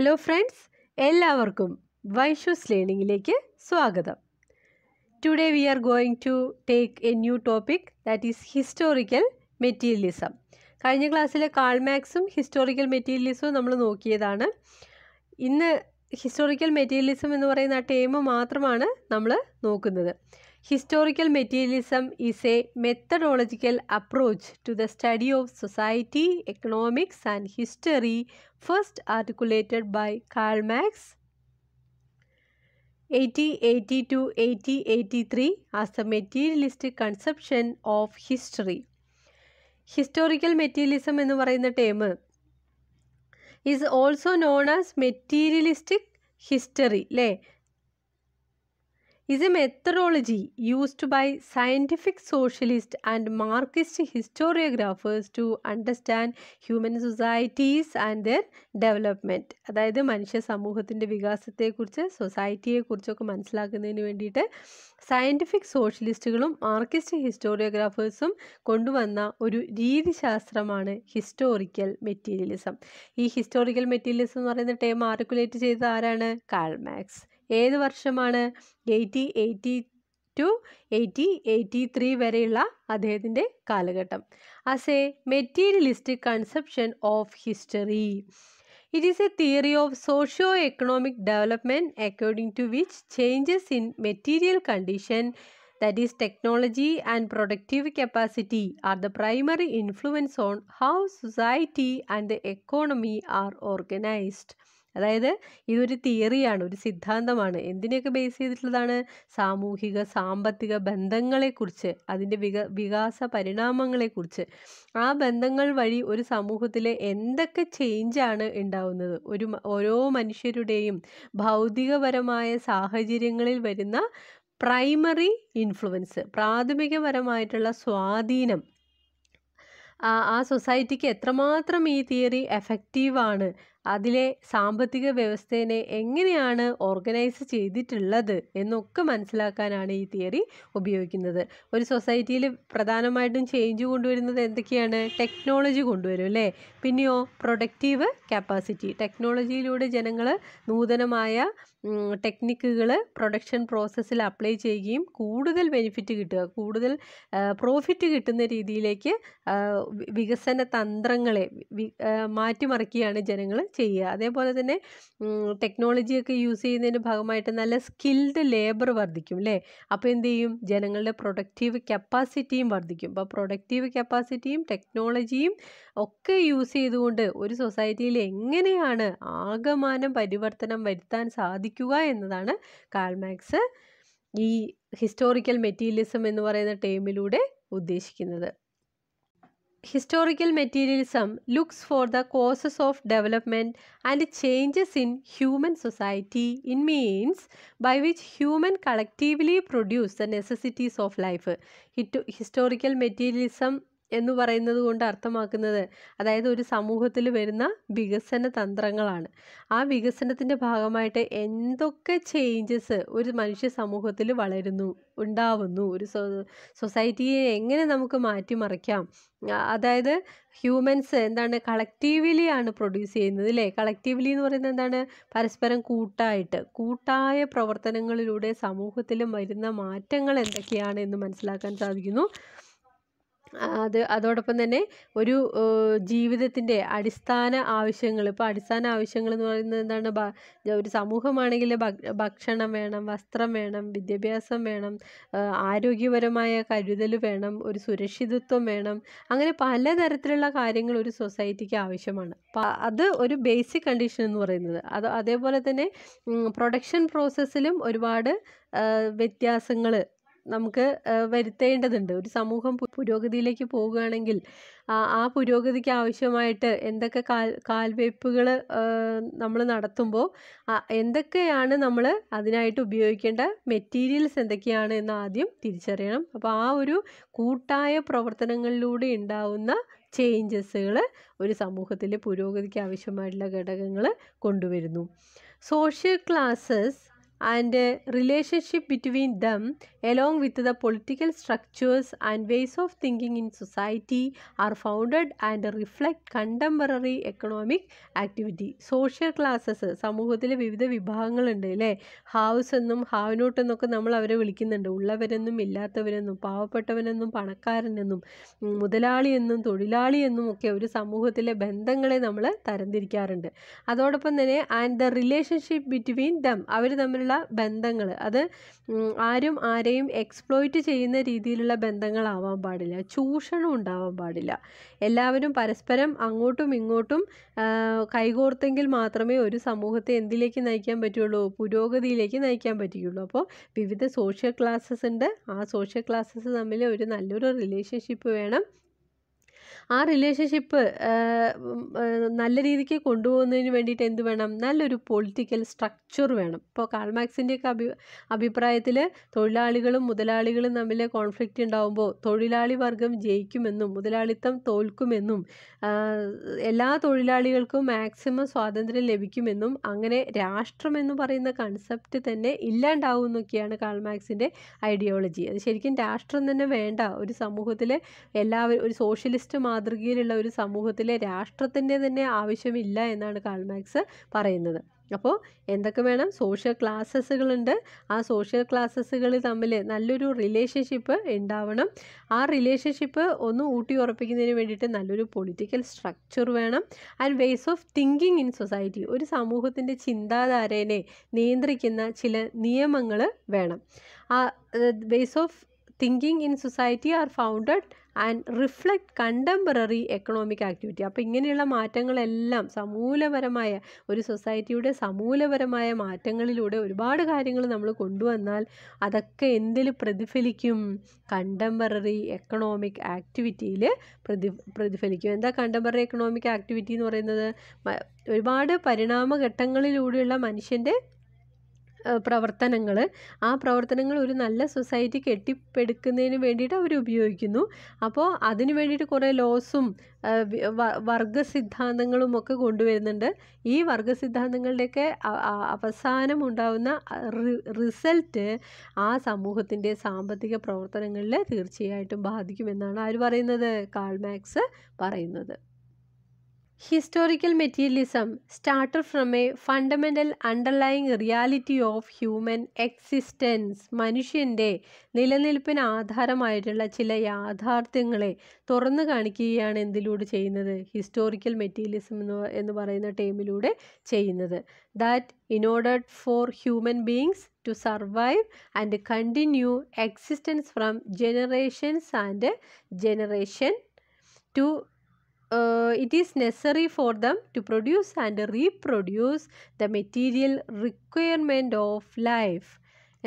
Hello friends എല്ലാവർക്കും വൈഷൂസ് ലേണിങ്ങിലേക്ക് സ്വാഗതം today we are going to take a new topic that is historical materialism കഴിഞ്ഞ ക്ലാസ്സിലെ കാൾമാക്സും ഹിസ്റ്റോറിക്കൽ മെറ്റീരിയലിസവും നമ്മൾ നോക്കിയതാണ് ഇന്ന് ഹിസ്റ്റോറിക്കൽ മെറ്റീരിയലിസം എന്ന് പറയുന്ന ആ ടേം മാത്രമാണ് നമ്മൾ നോക്കുന്നത് Historical materialism is a methodological approach to the study of society, economics, and history, first articulated by Karl Marx. 1882 1883 as the materialistic conception of history. Historical materialism, in the term is also known as materialistic history. is a methodology used by scientific socialist and Marxist historiographers to understand human societies and their development. അതായത് മനുഷ്യ സമൂഹത്തിൻ്റെ വികാസത്തെക്കുറിച്ച് സൊസൈറ്റിയെക്കുറിച്ചൊക്കെ മനസ്സിലാക്കുന്നതിന് വേണ്ടിയിട്ട് scientific സോഷ്യലിസ്റ്റുകളും Marxist ഹിസ്റ്റോറിയോഗ്രാഫേഴ്സും കൊണ്ടുവന്ന ഒരു രീതിശാസ്ത്രമാണ് historical materialism ഈ ഹിസ്റ്റോറിക്കൽ മെറ്റീരിയലിസം എന്ന് പറയുന്ന ടേം ആർക്കുലേറ്റ് ചെയ്തത് ആരാണ് കാൾ മാക്സ് ഏത് വർഷമാണ് eighty eighty two eighty eighty three വരെയുള്ള അദ്ദേഹത്തിൻ്റെ കാലഘട്ടം as a materialistic conception of history it is a theory of socio economic development according to which changes in material condition that is technology and productive capacity are the primary influence on how society and the economy are organized അതായത് ഇതൊരു തിയറിയാണ് ഒരു സിദ്ധാന്തമാണ് എന്തിനെയൊക്കെ base ചെയ്തിട്ടുള്ളതാണ് സാമൂഹിക സാമ്പത്തിക ബന്ധങ്ങളെക്കുറിച്ച് അതിൻ്റെ വിക വികാസ പരിണാമങ്ങളെക്കുറിച്ച് ആ ബന്ധങ്ങൾ വഴി ഒരു സമൂഹത്തിൽ എന്തൊക്കെ ചേഞ്ചാണ് ഉണ്ടാവുന്നത് ഒരു ഓരോ മനുഷ്യരുടെയും ഭൗതികപരമായ സാഹചര്യങ്ങളിൽ വരുന്ന പ്രൈമറി ഇൻഫ്ലുവൻസ് പ്രാഥമികപരമായിട്ടുള്ള സ്വാധീനം ആ സൊസൈറ്റിക്ക് എത്രമാത്രം ഈ തിയറി എഫക്റ്റീവാണ് അതിലെ സാമ്പത്തിക വ്യവസ്ഥയെ എങ്ങനെയാണ് ഓർഗനൈസ് ചെയ്തിട്ടുള്ളത് എന്നൊക്കെ മനസ്സിലാക്കാനാണ് ഈ തിയറി ഉപയോഗിക്കുന്നത് ഒരു സൊസൈറ്റിയിൽ പ്രധാനമായിട്ടും ചേഞ്ച് കൊണ്ടുവരുന്നത് എന്തൊക്കെയാണ് ടെക്നോളജി കൊണ്ടുവരും അല്ലേ പിന്നെയോ പ്രൊഡക്റ്റീവ് കപ്പാസിറ്റി ടെക്നോളജിയിലൂടെ ജനങ്ങൾ നൂതനമായ ടെക്നിക്കുകൾ പ്രൊഡക്ഷൻ പ്രോസസ്സിൽ അപ്ലൈ ചെയ്യുകയും കൂടുതൽ ബെനിഫിറ്റ് കിട്ടുക കൂടുതൽ പ്രോഫിറ്റ് കിട്ടുന്ന രീതിയിലേക്ക് വികസന തന്ത്രങ്ങളെ മാറ്റിമറിക്കുകയാണ് ജനങ്ങൾ ചെയ്യുക അതേപോലെ തന്നെ ടെക്നോളജിയൊക്കെ യൂസ് ചെയ്യുന്നതിൻ്റെ ഭാഗമായിട്ട് നല്ല സ്കിൽഡ് ലേബർ വർദ്ധിക്കും അല്ലേ അപ്പോൾ എന്ത് ചെയ്യും ജനങ്ങളുടെ പ്രൊഡക്റ്റീവ് കപ്പാസിറ്റിയും വർദ്ധിക്കും അപ്പോൾ പ്രൊഡക്റ്റീവ് കപ്പാസിറ്റിയും ടെക്നോളജിയും ഒക്കെ യൂസ് ചെയ്തുകൊണ്ട് ഒരു സൊസൈറ്റിയിൽ എങ്ങനെയാണ് ആകമാനം പരിവർത്തനം വരുത്താൻ സാധിക്കുക എന്നതാണ് കാൽമാക്സ് ഈ ഹിസ്റ്റോറിക്കൽ മെറ്റീരിയലിസം എന്ന് പറയുന്ന ടേമിലൂടെ ഉദ്ദേശിക്കുന്നത് historical materialism looks for the causes of development and changes in human society. in means by which human collectively produce the necessities of life. Historical materialism എന്ന് പറയുന്നത് കൊണ്ട് അർത്ഥമാക്കുന്നത് അതായത് ഒരു സമൂഹത്തിൽ വരുന്ന വികസന തന്ത്രങ്ങളാണ് ആ വികസനത്തിൻ്റെ ഭാഗമായിട്ട് എന്തൊക്കെ ചേഞ്ചസ് ഒരു മനുഷ്യ സമൂഹത്തിൽ വളരുന്നു ഉണ്ടാവുന്നു ഒരു സൊസൈറ്റിയെ എങ്ങനെ നമുക്ക് മാറ്റിമറിക്കാം അതായത് ഹ്യൂമൻസ് എന്താണ് കളക്റ്റീവ്ലി ആണ് പ്രൊഡ്യൂസ് ചെയ്യുന്നത് അല്ലേ കളക്റ്റീവ്ലി എന്ന് പറയുന്നത് എന്താണ് പരസ്പരം കൂട്ടായിട്ട് കൂട്ടായ പ്രവർത്തനങ്ങളിലൂടെ സമൂഹത്തിൽ വരുന്ന മാറ്റങ്ങൾ എന്തൊക്കെയാണ് എന്ന് മനസ്സിലാക്കാൻ സാധിക്കുന്നു അത് അതോടൊപ്പം തന്നെ ഒരു ജീവിതത്തിൻ്റെ അടിസ്ഥാന ആവശ്യങ്ങൾ ഇപ്പോൾ അടിസ്ഥാന ആവശ്യങ്ങൾ എന്ന് പറയുന്നത് എന്താണ് ഒരു സമൂഹമാണെങ്കിൽ ഭക്ഷണം വേണം വസ്ത്രം വേണം വിദ്യാഭ്യാസം വേണം ആരോഗ്യപരമായ കരുതൽ വേണം ഒരു സുരക്ഷിതത്വം വേണം അങ്ങനെ പലതരത്തിലുള്ള കാര്യങ്ങൾ ഒരു സൊസൈറ്റിക്ക് ആവശ്യമാണ് അപ്പം അത് ഒരു ബേസിക് കണ്ടീഷൻ എന്ന് പറയുന്നത് അത് അതേപോലെ തന്നെ പ്രൊഡക്ഷൻ പ്രോസസ്സിലും ഒരുപാട് വ്യത്യാസങ്ങൾ നമുക്ക് വരുത്തേണ്ടതുണ്ട് ഒരു സമൂഹം പുരോഗതിയിലേക്ക് പോവുകയാണെങ്കിൽ ആ പുരോഗതിക്ക് ആവശ്യമായിട്ട് എന്തൊക്കെ കാൽ കാൽവയ്പ്പുകൾ നമ്മൾ നടത്തുമ്പോൾ എന്തൊക്കെയാണ് നമ്മൾ അതിനായിട്ട് ഉപയോഗിക്കേണ്ട മെറ്റീരിയൽസ് എന്തൊക്കെയാണ് എന്ന് ആദ്യം തിരിച്ചറിയണം അപ്പോൾ ആ ഒരു കൂട്ടായ പ്രവർത്തനങ്ങളിലൂടെ ഉണ്ടാവുന്ന ചേഞ്ചസുകൾ ഒരു സമൂഹത്തിലെ പുരോഗതിക്ക് ആവശ്യമായിട്ടുള്ള ഘടകങ്ങൾ കൊണ്ടുവരുന്നു social classes and relationship between them along with the political structures and ways of thinking in society are founded and reflect contemporary economic activity social classes സമൂഹത്തിലെ വിവിധ വിഭാഗങ്ങളുണ്ട് അല്ലേ ഹൗസ് എന്നും ഹാവ്നോട്ട് എന്നൊക്കെ നമ്മൾ അവരെ വിളിക്കുന്നുണ്ട് ഉള്ളവരെന്നും ഇല്ലാത്തവരെന്നും പാവപ്പെട്ടവനെന്നും പണക്കാരനെന്നും മുതലാളിയെന്നും തൊഴിലാളിയെന്നും ഒക്കെ ഒരു സമൂഹത്തിലെ ബന്ധങ്ങളെ നമ്മൾ തരംതിരിക്കാറുണ്ട് അതോടൊപ്പം തന്നെ and the relationship between them അവർ തമ്മിലുള്ള രീതിയിലുള്ള ബന്ധങ്ങൾ അത് ആരും ആരെയും എക്സ്പ്ലോയിറ്റ് ചെയ്യുന്ന രീതിയിലുള്ള ബന്ധങ്ങളാവാൻ പാടില്ല ചൂഷണം ഉണ്ടാവാൻ പാടില്ല എല്ലാവരും പരസ്പരം അങ്ങോട്ടും ഇങ്ങോട്ടും കൈകോർത്തെങ്കിൽ മാത്രമേ ഒരു സമൂഹത്തെ എന്തിലേക്ക് നയിക്കാൻ പറ്റുള്ളൂ പുരോഗതിയിലേക്ക് നയിക്കാൻ പറ്റുകയുള്ളൂ അപ്പോൾ വിവിധ സോഷ്യൽ ക്ലാസ്സസ് ഉണ്ട് ആ സോഷ്യൽ ക്ലാസ്സസ് തമ്മിൽ ഒരു നല്ലൊരു റിലേഷൻഷിപ്പ് വേണം ആ റിലേഷൻഷിപ്പ് നല്ല രീതിക്ക് കൊണ്ടുപോകുന്നതിന് വേണ്ടിയിട്ട് എന്ത് വേണം നല്ലൊരു പൊളിറ്റിക്കൽ സ്ട്രക്ചർ വേണം ഇപ്പോൾ കാൾമാക്സിൻ്റെയൊക്കെ അഭി അഭിപ്രായത്തിൽ തൊഴിലാളികളും മുതലാളികളും തമ്മിൽ കോൺഫ്ലിക്റ്റ് ഉണ്ടാകുമ്പോൾ തൊഴിലാളി വർഗം ജയിക്കുമെന്നും മുതലാളിത്തം തോൽക്കുമെന്നും എല്ലാ തൊഴിലാളികൾക്കും മാക്സിമം സ്വാതന്ത്ര്യം ലഭിക്കുമെന്നും അങ്ങനെ രാഷ്ട്രം എന്ന് പറയുന്ന കൺസെപ്റ്റ് തന്നെ ഇല്ലാണ്ടാവും എന്നൊക്കെയാണ് കാൾമാക്സിൻ്റെ ഐഡിയോളജി അത് ശരിക്കും രാഷ്ട്രം തന്നെ വേണ്ട ഒരു സമൂഹത്തിൽ എല്ലാവരും ഒരു സോഷ്യലിസ്റ്റ് മാത്രം മാതൃകയിലുള്ള ഒരു സമൂഹത്തിലെ രാഷ്ട്രത്തിൻ്റെ തന്നെ ആവശ്യമില്ല എന്നാണ് കാൾമാക്സ് പറയുന്നത് അപ്പോൾ എന്തൊക്കെ വേണം സോഷ്യൽ ക്ലാസ്സസുകളുണ്ട് ആ സോഷ്യൽ ക്ലാസ്സസുകൾ തമ്മിൽ നല്ലൊരു റിലേഷൻഷിപ്പ് ഉണ്ടാവണം ആ റിലേഷൻഷിപ്പ് ഒന്ന് ഊട്ടി ഉറപ്പിക്കുന്നതിന് വേണ്ടിയിട്ട് നല്ലൊരു പൊളിറ്റിക്കൽ സ്ട്രക്ചർ വേണം and ways of thinking in society ഒരു സമൂഹത്തിൻ്റെ ചിന്താധാരനെ നിയന്ത്രിക്കുന്ന ചില നിയമങ്ങൾ വേണം ആ ways of thinking in society are founded and reflect contemporary economic activity അപ്പോൾ ഇങ്ങനെയുള്ള മാറ്റങ്ങളെല്ലാം സമൂലപരമായ ഒരു സൊസൈറ്റിയുടെ സമൂലപരമായ മാറ്റങ്ങളിലൂടെ ഒരുപാട് കാര്യങ്ങൾ നമ്മൾ കൊണ്ടുവന്നാൽ അതൊക്കെ എന്തിൽ പ്രതിഫലിക്കും കണ്ടംപററി എക്കണോമിക് ആക്ടിവിറ്റിയിൽ പ്രതി പ്രതിഫലിക്കും എന്താ കണ്ടംപററി എക്കണോമിക് ആക്ടിവിറ്റി എന്ന് പറയുന്നത് ഒരുപാട് പരിണാമഘട്ടങ്ങളിലൂടെയുള്ള മനുഷ്യൻ്റെ പ്രവർത്തനങ്ങൾ ആ പ്രവർത്തനങ്ങൾ ഒരു നല്ല സൊസൈറ്റി കെട്ടിപ്പടുക്കുന്നതിന് വേണ്ടിയിട്ട് അവർ ഉപയോഗിക്കുന്നു അപ്പോൾ അതിന് വേണ്ടിയിട്ട് കുറേ ലോസും വർഗ സിദ്ധാന്തങ്ങളും ഒക്കെ കൊണ്ടുവരുന്നുണ്ട് ഈ വർഗ സിദ്ധാന്തങ്ങളുടെയൊക്കെ അവസാനം ഉണ്ടാകുന്ന റിസൾട്ട് ആ സമൂഹത്തിൻ്റെ സാമ്പത്തിക പ്രവർത്തനങ്ങളിൽ തീർച്ചയായിട്ടും ബാധിക്കുമെന്നാണ് ആര് പറയുന്നത് കാൾമാക്സ് പറയുന്നത് historical materialism starts from a fundamental underlying reality of human existence മനുഷ്യൻ്റെ നിലനിൽപ്പിന് ആധാരമായിട്ടുള്ള ചില യാഥാർത്ഥ്യങ്ങളെ തുറന്നു കാണിക്കുകയാണ് എന്തിലൂടെ ചെയ്യുന്നത് ഹിസ്റ്റോറിക്കൽ മെറ്റീരിയലിസം എന്ന് എന്ന് പറയുന്ന ടൈമിലൂടെ ചെയ്യുന്നത് that in order for human beings to survive and continue existence from generations and generation to Uh, it is necessary for them to produce and reproduce the material requirement of life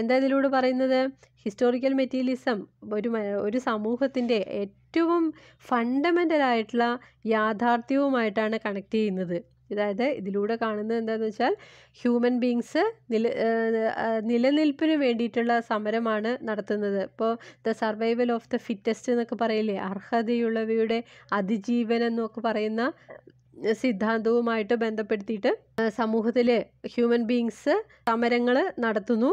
എന്താ ഇതിലൂടെ പറയുന്നത് historical materialism ഒരു ഒരു സമൂഹത്തിൻ്റെ ഏറ്റവും fundamental ആയിട്ടുള്ള യാഥാർത്ഥ്യവുമായിട്ടാണ് connect ചെയ്യുന്നത് അതായത് ഇതിലൂടെ കാണുന്നത് എന്താണെന്ന് വെച്ചാൽ ഹ്യൂമൻ ബീങ്സ് നില നിലനിൽപ്പിന് വേണ്ടിയിട്ടുള്ള സമരമാണ് നടത്തുന്നത് ഇപ്പോൾ the survival of the fittest എന്നൊക്കെ പറയില്ലേ അർഹതയുള്ളവയുടെ അതിജീവനം എന്നൊക്കെ പറയുന്ന സിദ്ധാന്തവുമായിട്ട് ബന്ധപ്പെടുത്തിയിട്ട് സമൂഹത്തിലെ ഹ്യൂമൻ ബീങ്സ് സമരങ്ങൾ നടത്തുന്നു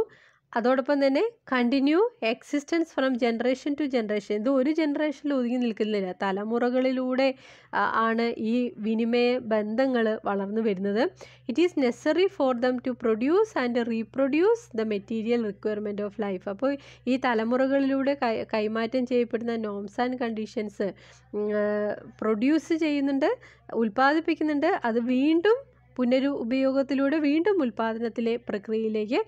അതോടൊപ്പം തന്നെ continue existence from generation to generation ഇത് ഒരു ജനറേഷനിൽ ഒതുങ്ങി നിൽക്കുന്നില്ല തലമുറകളിലൂടെ ആണ് ഈ വിനിമയ ബന്ധങ്ങൾ വളർന്നു വരുന്നത് it is necessary for them to produce and reproduce the material requirement of life അപ്പോൾ ഈ തലമുറകളിലൂടെ കൈമാറ്റം ചെയ്യപ്പെടുന്ന നോംസ് ആൻഡ് കണ്ടീഷൻസ് പ്രൊഡ്യൂസ് ചെയ്യുന്നുണ്ട് ഉൽപ്പാദിപ്പിക്കുന്നുണ്ട് അത് വീണ്ടും പുനരുപയോഗത്തിലൂടെ വീണ്ടും ഉൽപ്പാദനത്തിലെ പ്രക്രിയയിലേക്ക്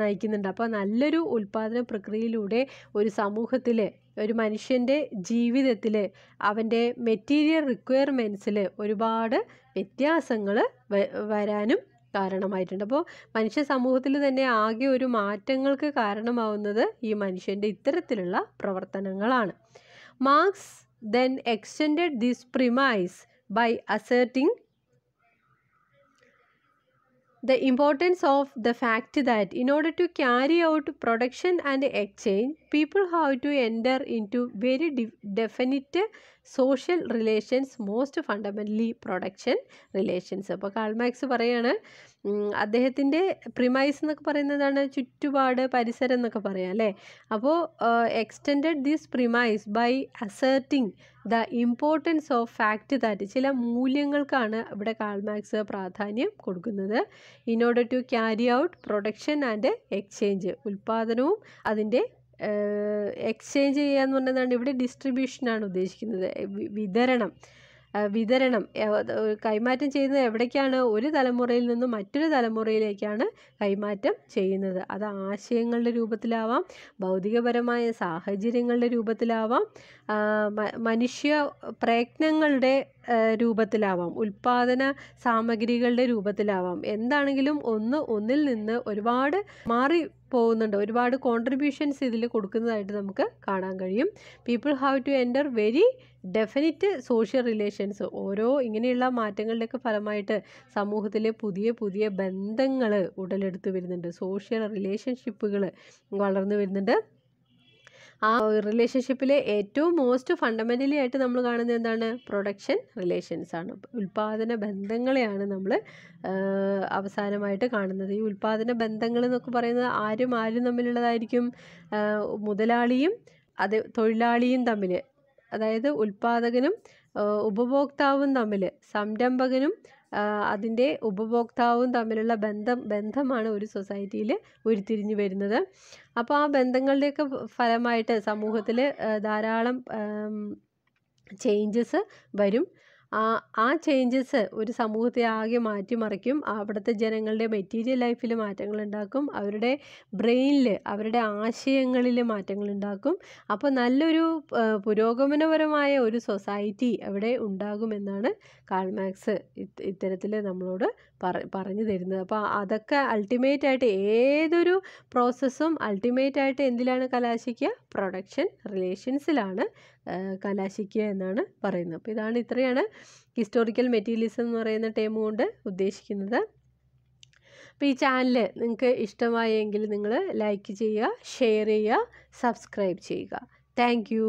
നയിക്കുന്നുണ്ട് അപ്പോൾ നല്ലൊരു ഉൽപ്പാദന പ്രക്രിയയിലൂടെ ഒരു സമൂഹത്തിൽ ഒരു മനുഷ്യൻ്റെ ജീവിതത്തിൽ അവൻ്റെ മെറ്റീരിയൽ റിക്വയർമെൻസിൽ ഒരുപാട് വ്യത്യാസങ്ങൾ വരാനും കാരണമായിട്ടുണ്ട് അപ്പോൾ മനുഷ്യ സമൂഹത്തിൽ തന്നെ ആകെ ഒരു മാറ്റങ്ങൾക്ക് കാരണമാവുന്നത് ഈ മനുഷ്യൻ്റെ ഇത്തരത്തിലുള്ള പ്രവർത്തനങ്ങളാണ് Marx then extend this premise by asserting the importance of the fact that in order to carry out production and exchange, people have to enter into very de definite social relations most fundamentally production relations അപ്പോൾ Karl Marx പറയുകയാണ് അദ്ദേഹത്തിൻ്റെ premise എന്നൊക്കെ പറയുന്നതാണ് ചുറ്റുപാട് പരിസരം എന്നൊക്കെ പറയാം അല്ലേ അപ്പോൾ extend this premise by asserting the importance of fact that ചില മൂല്യങ്ങൾക്കാണ് ഇവിടെ കാൾമാക്സ് പ്രാധാന്യം കൊടുക്കുന്നത് in order to carry out production and exchange ഉൽപ്പാദനവും അതിൻ്റെ എക്സ്ചേഞ്ച് ചെയ്യുക എന്ന് പറഞ്ഞതാണ് ഇവിടെ ഡിസ്ട്രിബ്യൂഷനാണ് ഉദ്ദേശിക്കുന്നത് വിതരണം വിതരണം കൈമാറ്റം ചെയ്യുന്നത് എവിടേക്കാണ് ഒരു തലമുറയിൽ നിന്നും മറ്റൊരു തലമുറയിലേക്കാണ് കൈമാറ്റം ചെയ്യുന്നത് അത് ആശയങ്ങളുടെ രൂപത്തിലാവാം ഭൗതികപരമായ സാഹചര്യങ്ങളുടെ രൂപത്തിലാവാം മനുഷ്യ പ്രയത്നങ്ങളുടെ രൂപത്തിലാവാം ഉൽപാദന സാമഗ്രികളുടെ രൂപത്തിലാവാം എന്താണെങ്കിലും ഒന്ന് ഒന്നിൽ നിന്ന് ഒരുപാട് മാറി പോകുന്നുണ്ട് ഒരുപാട് കോൺട്രിബ്യൂഷൻസ് ഇതിൽ കൊടുക്കുന്നതായിട്ട് നമുക്ക് കാണാൻ കഴിയും people have to enter very definite social relations ഓരോ ഇങ്ങനെയുള്ള മാറ്റങ്ങളുടെയൊക്കെ ഫലമായിട്ട് സമൂഹത്തിലെ പുതിയ പുതിയ ബന്ധങ്ങൾ ഉടലെടുത്ത് വരുന്നുണ്ട് സോഷ്യൽ റിലേഷൻഷിപ്പുകൾ വളർന്നു വരുന്നുണ്ട് ആ റിലേഷൻഷിപ്പിലെ ഏറ്റവും മോസ്റ്റ് ഫണ്ടമെൻ്റലി ആയിട്ട് നമ്മൾ കാണുന്നത് എന്താണ് പ്രൊഡക്ഷൻ റിലേഷൻസ് ആണ് ഉൽപ്പാദന ബന്ധങ്ങളെയാണ് നമ്മൾ അവസാനമായിട്ട് കാണുന്നത് ഈ ഉൽപ്പാദന ബന്ധങ്ങൾ എന്നൊക്കെ പറയുന്നത് ആരും ആരും തമ്മിലുള്ളതായിരിക്കും മുതലാളിയും അത് തൊഴിലാളിയും തമ്മിൽ അതായത് ഉൽപാദകനും ഉപഭോക്താവും തമ്മിൽ സംരംഭകനും അതിൻ്റെ ഉപഭോക്താവും തമ്മിലുള്ള ബന്ധം ബന്ധമാണ് ഒരു സൊസൈറ്റിയിൽ ഉരുത്തിരിഞ്ഞു വരുന്നത് അപ്പോൾ ആ ബന്ധങ്ങളുടെയൊക്കെ ഫലമായിട്ട് സമൂഹത്തിൽ ധാരാളം ചേഞ്ചസ് വരും ആ ആ ചേഞ്ചസ് ഒരു സമൂഹത്തെ ആകെ മാറ്റിമറിക്കും അവിടുത്തെ ജനങ്ങളുടെ മെറ്റീരിയൽ ലൈഫിൽ മാറ്റങ്ങൾ ഉണ്ടാക്കും അവരുടെ ബ്രെയിനിൽ അവരുടെ ആശയങ്ങളിൽ മാറ്റങ്ങൾ ഉണ്ടാക്കും അപ്പോൾ നല്ലൊരു പുരോഗമനപരമായ ഒരു സൊസൈറ്റി അവിടെ ഉണ്ടാകുമെന്നാണ് കാൾമാക്സ് ഇത്തരത്തിൽ നമ്മളോട് പറഞ്ഞു തരുന്നത് അപ്പോൾ അതൊക്കെ അൾട്ടിമേറ്റ് ആയിട്ട് ഏതൊരു പ്രോസസ്സും അൾട്ടിമേറ്റ് ആയിട്ട് എന്തിലാണ് കലാശിക്കുക പ്രൊഡക്ഷൻ റിലേഷൻസിലാണ് കലാശിക്കുക എന്നാണ് പറയുന്നത് അപ്പോൾ ഇതാണ് ഇത്രയാണ് ഹിസ്റ്റോറിക്കൽ മെറ്റീരിയലിസം എന്ന് പറയുന്ന ടേം കൊണ്ട് ഉദ്ദേശിക്കുന്നത് അപ്പോൾ ഈ ചാനൽ നിങ്ങൾക്ക് ഇഷ്ടമായെങ്കിൽ നിങ്ങൾ ലൈക്ക് ചെയ്യുക ഷെയർ ചെയ്യുക സബ്സ്ക്രൈബ് ചെയ്യുക താങ്ക്